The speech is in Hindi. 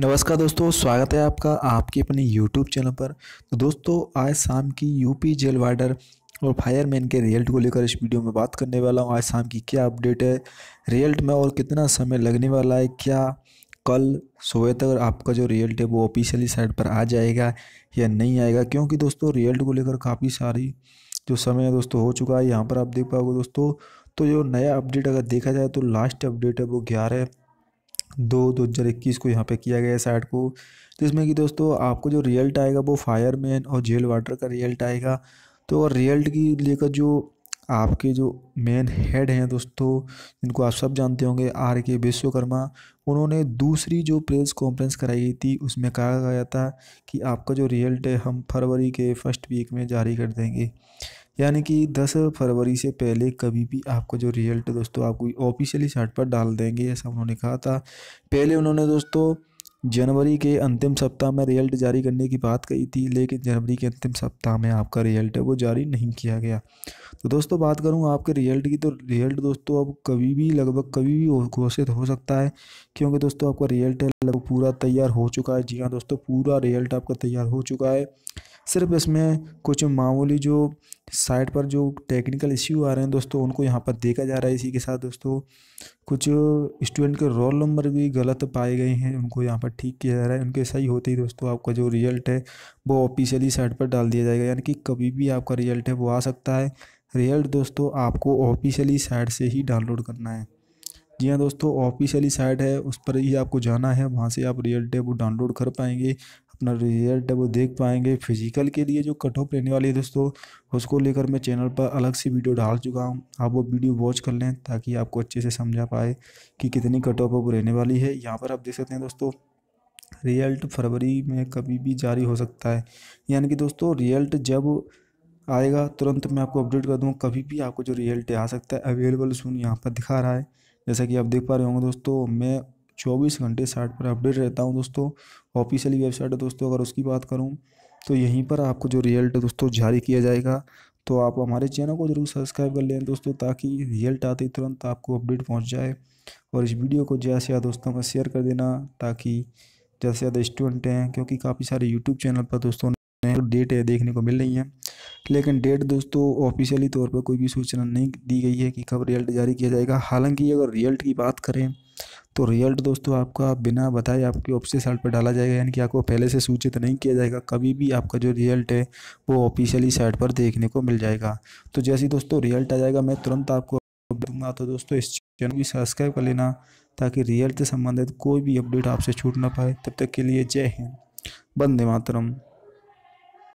नमस्कार दोस्तों स्वागत है आपका आपके अपने यूट्यूब चैनल पर तो दोस्तों आज शाम की यूपी जेल वार्डर और फायरमैन के रिजल्ट को लेकर इस वीडियो में बात करने वाला हूँ आज शाम की क्या अपडेट है रिजल्ट में और कितना समय लगने वाला है क्या कल सुबह तक आपका जो रिजल्ट है वो ऑफिशियली साइट पर आ जाएगा या नहीं आएगा क्योंकि दोस्तों रिजल्ट को लेकर काफ़ी सारी जो समय है दोस्तों हो चुका है यहाँ पर आप देख पाओगे दोस्तों तो जो नया अपडेट अगर देखा जाए तो लास्ट अपडेट है वो ग्यारह दो दो हज़ार इक्कीस को यहाँ पे किया गया है साइड को जिसमें तो कि दोस्तों आपको जो रिजल्ट आएगा वो फायरमैन और जेल वाटर का रिजल्ट आएगा तो और रिजल्ट की लेकर जो आपके जो मेन हेड हैं दोस्तों जिनको आप सब जानते होंगे आर के विश्वकर्मा उन्होंने दूसरी जो प्रेस कॉन्फ्रेंस कराई थी उसमें कहा गया था कि आपका जो रिजल्ट है हम फरवरी के फर्स्ट वीक में जारी कर देंगे यानी कि 10 फरवरी से पहले कभी भी आपका जो रिजल्ट दोस्तों आपको ऑफिशियली साइट पर डाल देंगे ऐसा उन्होंने कहा था पहले उन्होंने दोस्तों जनवरी के अंतिम सप्ताह में रिजल्ट जारी करने की बात कही थी लेकिन जनवरी के अंतिम सप्ताह में आपका रिजल्ट है वो जारी नहीं किया गया तो दोस्तों बात करूँ आपके रिजल्ट की तो रिजल्ट दोस्तों अब कभी भी लगभग कभी भी घोषित हो सकता है क्योंकि दोस्तों आपका रिजल्ट है लगभग पूरा तैयार हो चुका है जी हाँ दोस्तों पूरा रिजल्ट आपका तैयार हो चुका है सिर्फ इसमें कुछ मामूली जो साइड पर जो टेक्निकल इश्यू आ रहे हैं दोस्तों उनको यहाँ पर देखा जा रहा है इसी के साथ दोस्तों कुछ स्टूडेंट के रोल नंबर भी गलत पाए गए हैं उनको यहाँ पर ठीक किया जा रहा है उनके सही होते ही दोस्तों आपका जो रिजल्ट है वो ऑफिशियली साइट पर डाल दिया जाएगा यानी कि कभी भी आपका रिजल्ट है वो आ सकता है रिजल्ट दोस्तों आपको ऑफिशियली साइट से ही डाउनलोड करना है जी हाँ दोस्तों ऑफिशियली साइट है उस पर ही आपको जाना है वहाँ से आप रियल डे वो डाउनलोड कर पाएंगे अपना रिजल्ट है वो देख पाएंगे फिजिकल के लिए जो कट ऑफ रहने वाली है दोस्तों उसको लेकर मैं चैनल पर अलग से वीडियो डाल चुका हूँ आप वो वीडियो वॉच कर लें ताकि आपको अच्छे से समझा पाए कि कितनी कट ऑफ अब रहने वाली है यहाँ पर आप देख सकते हैं दोस्तों रिजल्ट फरवरी में कभी भी जारी हो सकता है यानी कि दोस्तों रिजल्ट जब आएगा तुरंत मैं आपको अपडेट कर दूँ कभी भी आपको जो रिजल्ट आ सकता है अवेलेबल सुन यहाँ पर दिखा रहा है जैसा कि आप देख पा रहे होंगे दोस्तों मैं चौबीस घंटे साइट पर अपडेट रहता हूँ दोस्तों ऑफिशियली वेबसाइट है दोस्तों अगर उसकी बात करूँ तो यहीं पर आपको जो रिजल्ट दोस्तों जारी किया जाएगा तो आप हमारे चैनल को जरूर सब्सक्राइब कर लें दोस्तों ताकि रिजल्ट आते तुरंत आपको अपडेट पहुंच जाए और इस वीडियो को ज़्यादा से ज़्यादा दोस्तों में शेयर कर देना ताकि ज़्यादा से ज़्यादा स्टूडेंट हैं क्योंकि काफ़ी सारे यूट्यूब चैनल पर दोस्तों डेट है देखने को मिल रही है लेकिन डेट दोस्तों ऑफिशियली तौर पर कोई भी सूचना नहीं दी गई है कि कब रिजल्ट जारी किया जाएगा हालांकि अगर रिजल्ट की बात करें तो रिजल्ट दोस्तों आपका बिना बताए आपके ऑफिशियल साइट पर डाला जाएगा यानी कि आपको पहले से सूचित नहीं किया जाएगा कभी भी आपका जो रिजल्ट है वो ऑफिशियली साइट पर देखने को मिल जाएगा तो जैसे दोस्तों रिजल्ट आ जाएगा मैं तुरंत आपको दूंगा तो दोस्तों इस चैनल भी सब्सक्राइब कर लेना ताकि रिजल्ट से संबंधित कोई भी अपडेट आपसे छूट ना पाए तब तक के लिए जय हिंद बंदे मातरम